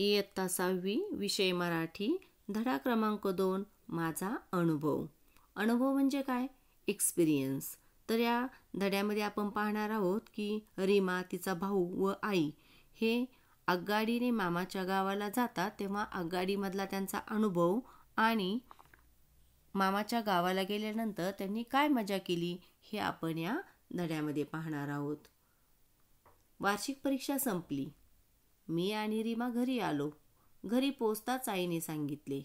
इयत्ता सहावी विषय मराठी धडा क्रमांक दोन माझा अनुभव अनुभव म्हणजे काय एक्सपिरियन्स तर या धड्यामध्ये आपण पाहणार आहोत की रीमा तिचा भाऊ व आई हे आगगाडीने मामाच्या गावाला जातात तेव्हा आगगाडीमधला त्यांचा अनुभव आणि मामाच्या गावाला गेल्यानंतर त्यांनी काय मजा केली हे आपण या धड्यामध्ये पाहणार आहोत वार्षिक परीक्षा संपली मी आणि रीमा घरी आलो घरी पोचताच आईने सांगितले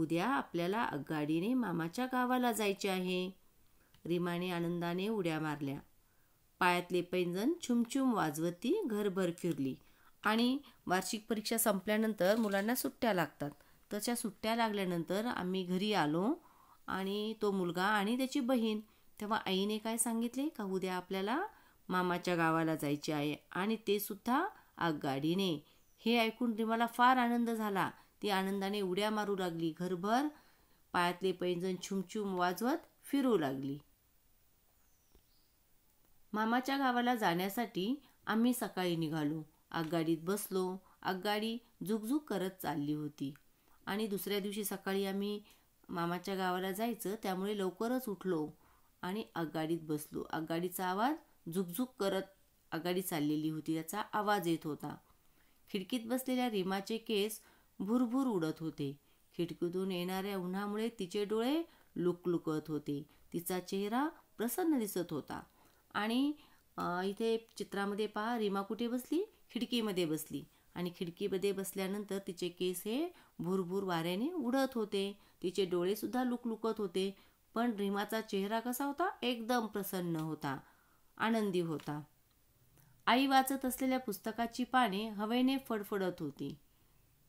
उद्या आपल्याला गाडीने मामाच्या गावाला जायचे आहे रीमाने आनंदाने उड्या मारल्या पायातले पैंजण छुमछुम वाजवती घरभर फिरली आणि वार्षिक परीक्षा संपल्यानंतर मुलांना सुट्ट्या लागतात तशा सुट्ट्या लागल्यानंतर आम्ही घरी आलो आणि तो मुलगा आणि त्याची बहीण तेव्हा आईने काय सांगितले का उद्या आपल्याला मामाच्या गावाला जायचे आहे आणि ते सुद्धा आगगाडीने हे ऐकून रिमाला फार आनंद झाला ती आनंदाने उड्या मारू लागली घरभर पायातले पैंजण छुमछुम वाजवत फिरू लागली मामाच्या गावाला जाण्यासाठी आम्ही सकाळी निघालो आगगाडीत बसलो आगगाडी झुकझुक करत चालली होती आणि दुसऱ्या दिवशी सकाळी आम्ही मामाच्या गावाला जायचं त्यामुळे लवकरच उठलो आणि आगगाडीत बसलो आगगाडीचा आवाज झुकझुक करत आघाडी चाललेली होती त्याचा आवाज येत होता खिडकीत बसलेल्या रीमाचे केस भुरभुर उडत होते खिडकीतून येणाऱ्या उन्हामुळे तिचे डोळे लुकलुकत होते तिचा चेहरा प्रसन्न दिसत होता आणि इथे चित्रामध्ये पहा रीमा कुठे बसली खिडकीमध्ये बसली आणि खिडकीमध्ये बसल्यानंतर तिचे केस हे भुरभुर वाऱ्याने उडत होते तिचे डोळेसुद्धा लुकलुकत होते पण रीमाचा चेहरा कसा होता एकदम प्रसन्न होता आनंदी होता आई वाचत असलेल्या पुस्तकाची पाने हवेने फडफडत होती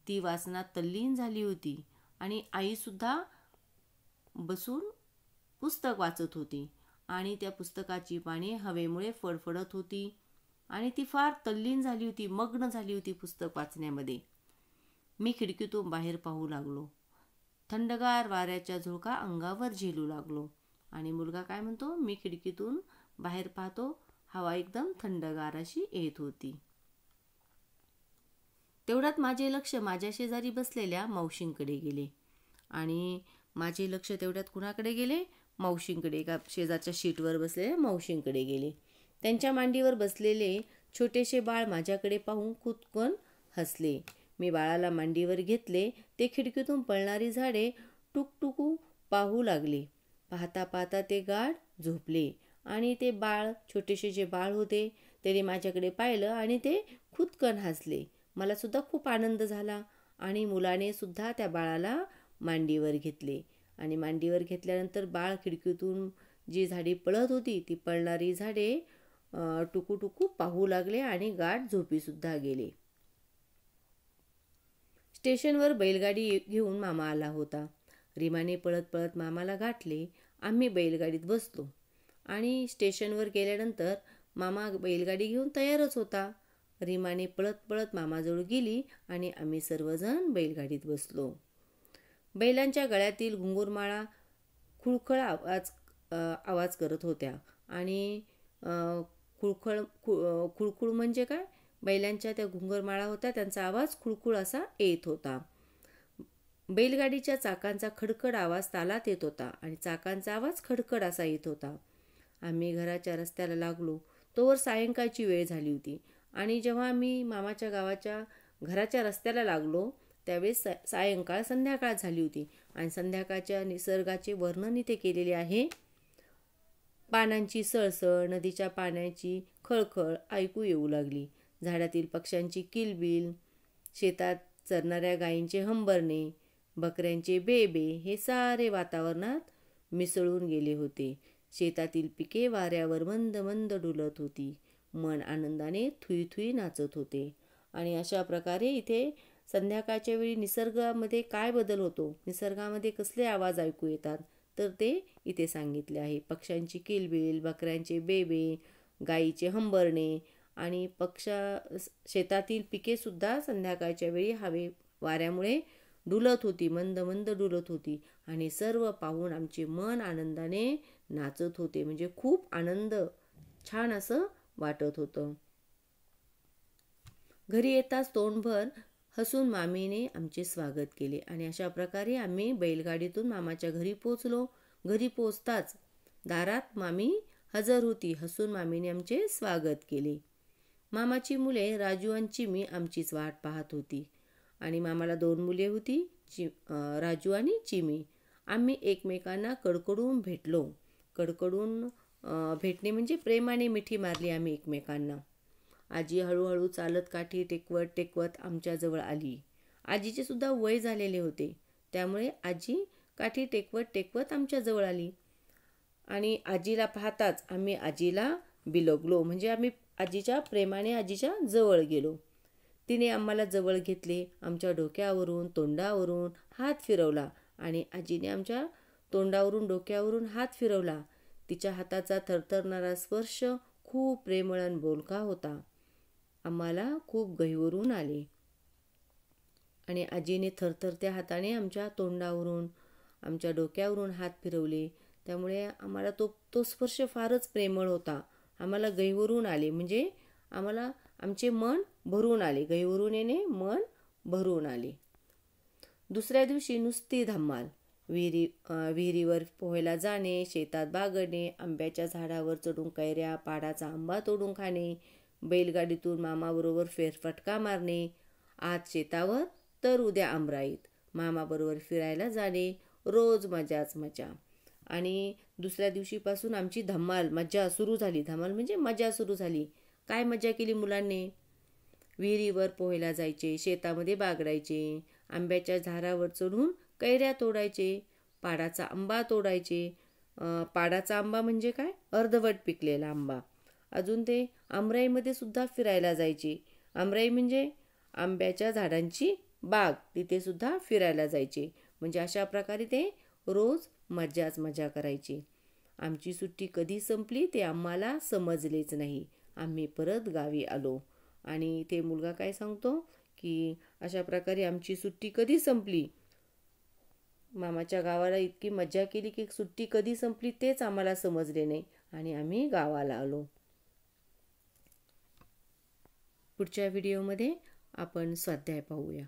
ती वाचना तल्लीन झाली होती आणि आईसुद्धा बसून पुस्तक वाचत होती आणि त्या पुस्तकाची पाने हवेमुळे फडफडत होती आणि ती फार तल्लीन झाली होती मग्न झाली होती पुस्तक वाचण्यामध्ये मी खिडकीतून बाहेर पाहू लागलो थंडगार वाऱ्याच्या झुळका अंगावर झेलू लागलो आणि मुलगा काय म्हणतो मी खिडकीतून बाहेर पाहतो हवा एकदम थंडगार अशी येत होती तेवढ्यात माझे लक्ष माझ्या शेजारी बसलेल्या मावशींकडे गेले आणि माझे लक्ष तेवढ्यात कुणाकडे गेले मावशींकडे एका शेजारच्या शीटवर बसलेल्या मावशींकडे गेले त्यांच्या मांडीवर बसलेले छोटेसे बाळ माझ्याकडे पाहून कुतकन हसले मी बाळाला मांडीवर घेतले ते खिडकीतून पळणारी झाडे टुकटुकू पाहू लागले पाहता पाहता ते गाड झोपले आणि ते बाळ छोटेसे जे बाळ होते त्याने माझ्याकडे पाहिलं आणि ते खुदकन हसले मलासुद्धा खूप आनंद झाला आणि मुलाने सुद्धा त्या बाळाला मांडीवर घेतले आणि मांडीवर घेतल्यानंतर बाळ खिडकीतून जी झाडी पळत होती ती पळणारी झाडे टुकू टुकू पाहू लागले आणि गाठ झोपीसुद्धा गेले स्टेशनवर बैलगाडी घेऊन मामा आला होता रीमाने पळत पळत मामाला गाठले आम्ही बैलगाडीत बसलो आणि स्टेशनवर गेल्यानंतर मामा बैलगाडी घेऊन तयारच होता रीमाने पळत पळत मामाजवळ गेली आणि आम्ही सर्वजण बैलगाडीत बसलो बैलांच्या गळ्यातील घुंगुरमाळा खुळखळ आवाज आवाज करत होत्या आणि खुळखळ खुळखुळ म्हणजे काय बैलांच्या त्या घुंगरमाळा होत्या त्यांचा आवाज खुळखुळ असा येत होता बैलगाडीच्या चाकांचा खडखड आवाज तालात येत होता आणि चाकांचा आवाज खडखड असा येत होता आम्ही घराच्या रस्त्याला लागलो तोवर सायंकाळची वेळ झाली होती आणि जेव्हा आम्ही मामाच्या गावाच्या घराच्या रस्त्याला लागलो त्यावेळेस सा सायंकाळ संध्याकाळ झाली होती आणि संध्याकाळच्या निसर्गाचे वर्णन इथे केलेले आहे पानांची सळसळ नदीच्या पाण्याची खळखळ ऐकू येऊ लागली झाडातील पक्ष्यांची किलबिल शेतात चरणाऱ्या गायींचे हंबरणे बकऱ्यांचे बेबे हे सारे वातावरणात मिसळून गेले होते शेतातील पिके वाऱ्यावर मंद मंद डुलत होती मन आनंदाने थुई थुई नाचत होते आणि अशा प्रकारे इथे संध्याकाळच्या वेळी निसर्गामध्ये काय बदल होतो निसर्गामध्ये कसले आवाज ऐकू येतात तर ते इथे सांगितले आहे पक्ष्यांची किलबिल बकऱ्यांचे बेबे गाईचे हंबरणे आणि पक्षा शेतातील पिकेसुद्धा संध्याकाळच्या वेळी हवे वाऱ्यामुळे डुलत होती मंद मंद डुलत होती आणि सर्व पाहून आमचे मन आनंदाने नाचत होते म्हणजे खूप आनंद छान असं वाटत होतं घरी येताच तोंडभर हसून मामीने आमचे स्वागत केले आणि अशा प्रकारे आम्ही बैलगाडीतून मामाच्या घरी पोचलो घरी पोचताच दारात मामी हजर होती हसून मामीने आमचे स्वागत केले मामाची मुले राजू आणि चिमी आमचीच वाट पाहत होती आणि मामाला दोन मुले होती चि राजू आणि चिमी आम्ही एकमेकांना कडकडून भेटलो कडकडून भेटणे म्हणजे प्रेमाने मिठी मारली आम्ही एकमेकांना आजी हळूहळू चालत काठी टेकवत टेकवत आमच्याजवळ आली आजीचे सुद्धा वय झालेले होते त्यामुळे आजी काठी टेकवत टेकवत आमच्याजवळ आली आणि आजीला पाहताच आम्ही आजीला बिलगलो म्हणजे आम्ही आजीच्या प्रेमाने आजीच्या जवळ गेलो तिने आम्हाला जवळ घेतले आमच्या डोक्यावरून तोंडावरून हात फिरवला आणि आजीने आमच्या तोंडावरून डोक्यावरून हात फिरवला तिच्या हाताचा थरथरणारा स्पर्श खूप प्रेमळन बोलका होता आम्हाला खूप गहिवरून आले आणि आजीने थरथरत्या हाताने आमच्या तोंडावरून आमच्या डोक्यावरून हात फिरवले त्यामुळे आम्हाला तो तो स्पर्श फारच प्रेमळ होता आम्हाला गहिवरून आले म्हणजे आम्हाला आमचे मन भरून आले गहिवरून येणे मन भरून आले दुसऱ्या दिवशी नुसती धम्माल विहिरी विहिरीवर पोहायला जाणे शेतात बागडणे आंब्याच्या झाडावर चढून कैऱ्या पाडाचा आंबा तोडून खाणे बैलगाडीतून मामाबरोबर फेरफटका मारणे आज शेतावर तर उद्या आमराईत मामाबरोबर फिरायला जाणे रोज मजाच मजा आणि दुसऱ्या दिवशीपासून आमची धमाल मज्जा सुरू झाली धमाल म्हणजे मजा सुरू झाली काय मजा केली मुलांनी विहिरीवर पोहायला जायचे शेतामध्ये बागडायचे आंब्याच्या झाडावर चढून कैऱ्या तोडायचे पाडाचा आंबा तोडायचे पाडाचा आंबा म्हणजे काय अर्धवट पिकलेला आंबा अजून ते आमराईमध्ये सुद्धा फिरायला जायचे आमराई म्हणजे आंब्याच्या झाडांची बाग तिथे सुद्धा फिरायला जायचे म्हणजे अशा प्रकारे ते रोज मज्जाच मजा करायची आमची सुट्टी कधी संपली ते आम्हाला समजलेच नाही आम्ही परत गावी आलो आणि ते मुलगा काय सांगतो की अशा प्रकारे आमची सुट्टी कधी संपली मामाच्या गावाला इतकी मज्जा केली की सुट्टी कधी संपली तेच आम्हाला समजले नाही आणि आम्ही गावाला आलो पुढच्या व्हिडिओमध्ये आपण स्वाध्याय पाहूया